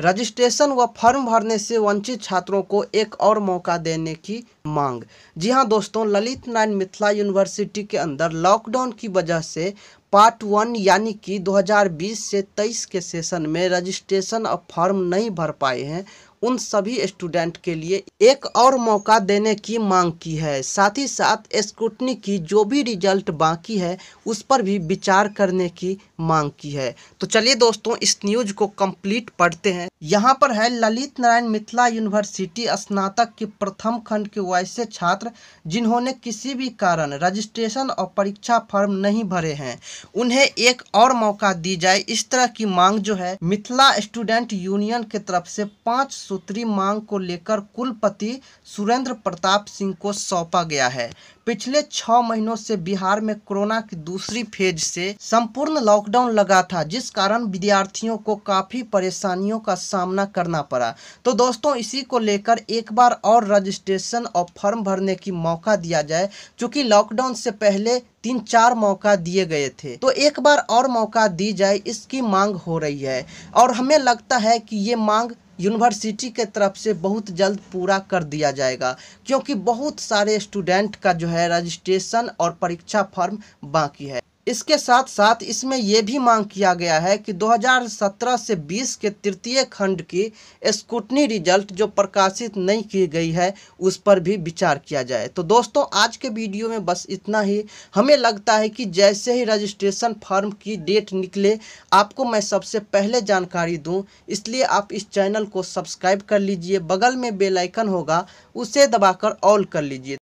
registration व form भरने से वंचित छात्रों को एक और मौका देने की मांग जी हां दोस्तों ललित नारायण मिथिला यूनिवर्सिटी के अंदर लॉकडाउन की वजह से पार्ट वन यानी कि 2020 से 23 के सेशन में रजिस्ट्रेशन और फॉर्म नहीं भर पाए हैं उन सभी स्टूडेंट के लिए एक और मौका देने की मांग की है साथ ही साथ स्क्रूटनी की जो भी रिजल्ट बाकी है उस पर भी विचार करने की मांग की है तो चलिए दोस्तों इस न्यूज को कंप्लीट पढ़ते हैं यहाँ पर है ललित नारायण मिथिला यूनिवर्सिटी स्नातक के प्रथम खंड के वैसे छात्र जिन्होंने किसी भी कारण रजिस्ट्रेशन और परीक्षा फॉर्म नहीं भरे हैं उन्हें एक और मौका दी जाए इस तरह की मांग जो है मिथिला स्टूडेंट यूनियन के तरफ से पांच सूत्री मांग को लेकर कुलपति सुरेंद्र प्रताप सिंह को सौंपा गया है पिछले छह महीनों से बिहार में कोरोना की दूसरी फेज से संपूर्ण लॉक लॉकडाउन लगा था जिस कारण विद्यार्थियों को काफ़ी परेशानियों का सामना करना पड़ा तो दोस्तों इसी को लेकर एक बार और रजिस्ट्रेशन और फॉर्म भरने की मौका दिया जाए चूंकि लॉकडाउन से पहले तीन चार मौका दिए गए थे तो एक बार और मौका दी जाए इसकी मांग हो रही है और हमें लगता है कि ये मांग यूनिवर्सिटी के तरफ से बहुत जल्द पूरा कर दिया जाएगा क्योंकि बहुत सारे स्टूडेंट का जो है रजिस्ट्रेशन और परीक्षा फॉर्म बाकी है इसके साथ साथ इसमें यह भी मांग किया गया है कि 2017 से 20 के तृतीय खंड की स्कूटनी रिजल्ट जो प्रकाशित नहीं की गई है उस पर भी विचार किया जाए तो दोस्तों आज के वीडियो में बस इतना ही हमें लगता है कि जैसे ही रजिस्ट्रेशन फॉर्म की डेट निकले आपको मैं सबसे पहले जानकारी दूं इसलिए आप इस चैनल को सब्सक्राइब कर लीजिए बगल में बेलाइकन होगा उसे दबाकर ऑल कर लीजिए